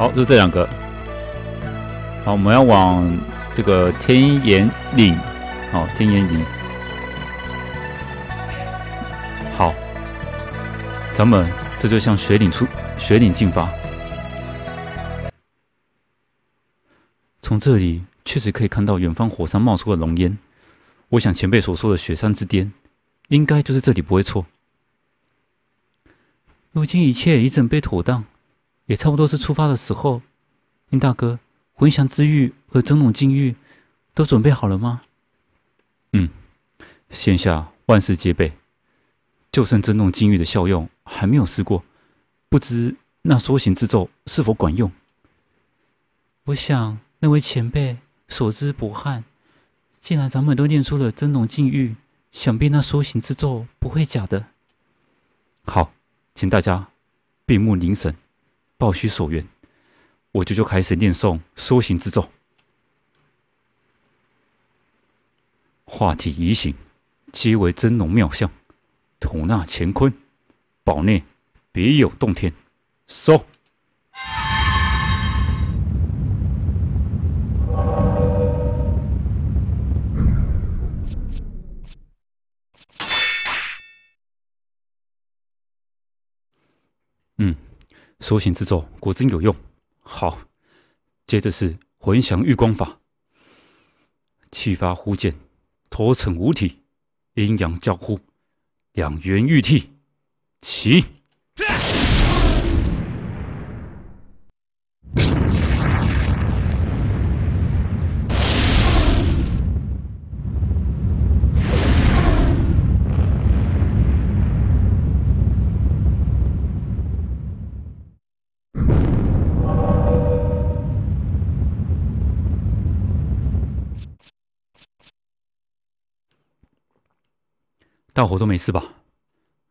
好，就这两个。好，我们要往这个天岩岭，好，天岩岭。好，咱们这就向雪岭出雪岭进发。从这里确实可以看到远方火山冒出的浓烟。我想前辈所说的雪山之巅，应该就是这里不会错。如今一切已准备妥当。也差不多是出发的时候，林大哥，魂翔之玉和真龙禁玉都准备好了吗？嗯，现下万事皆备，就剩真龙禁玉的效用还没有试过，不知那缩形之咒是否管用？我想那位前辈所知不罕，既然咱们都练出了真龙禁玉，想必那缩形之咒不会假的。好，请大家闭目凝神。报须所愿，我就就开始念诵修行之咒。化体移形，皆为真龙妙相，吐纳乾坤，宝内别有洞天。收。缩行之咒果真有用，好，接着是魂翔玉光法，气发忽见，脱尘无体，阴阳交互，两元御替，起。大伙都没事吧？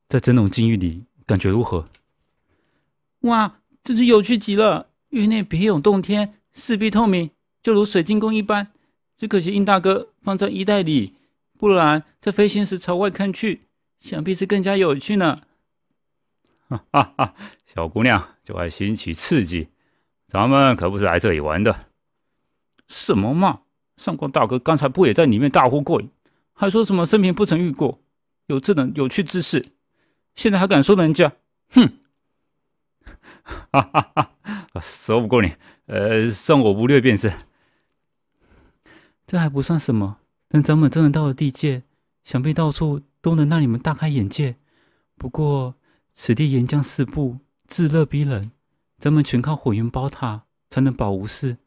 在整容禁狱里，感觉如何？哇，真是有趣极了！狱内别有洞天，四壁透明，就如水晶宫一般。只可惜应大哥放在衣袋里，不然在飞行时朝外看去，想必是更加有趣呢。哈哈，小姑娘就爱新奇刺激，咱们可不是来这里玩的。什么嘛！上官大哥刚才不也在里面大呼过瘾，还说什么生平不曾遇过？有智能，有趣知识，现在还敢说人家？哼！哈哈哈，说不过你，呃，算我无略便是。这还不算什么，等咱们真的到了地界，想必到处都能让你们大开眼界。不过此地岩浆四布，炙热逼人，咱们全靠火云宝塔才能保无事，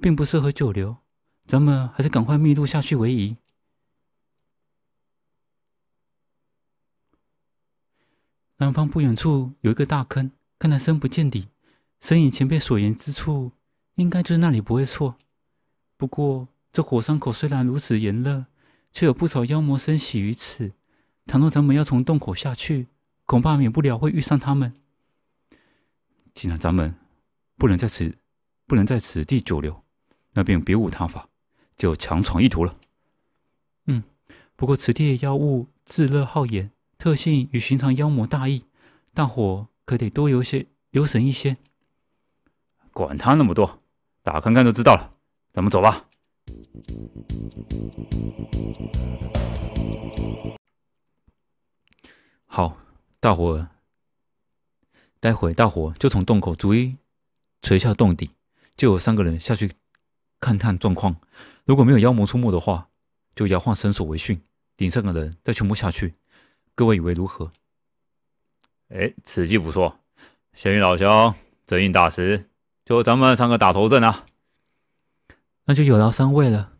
并不适合久留。咱们还是赶快密路下去为宜。南方不远处有一个大坑，看来深不见底。神以前辈所言之处，应该就是那里不会错。不过这火山口虽然如此炎热，却有不少妖魔生息于此。倘若咱们要从洞口下去，恐怕免不了会遇上他们。既然咱们不能在此，不能在此地久留，那便别无他法，就强闯一途了。嗯，不过此地的妖物炙热耗炎。特性与寻常妖魔大异，大伙可得多留些留神一些。管他那么多，打看看就知道了。咱们走吧。好，大伙，待会大伙就从洞口逐一垂下洞底，就有三个人下去看探状况。如果没有妖魔出没的话，就摇晃绳索为训，顶上的人再去摸下去。各位以为如何？哎，此计不错。咸鱼老兄、泽应大师，就咱们三个打头阵啊，那就有劳三位了。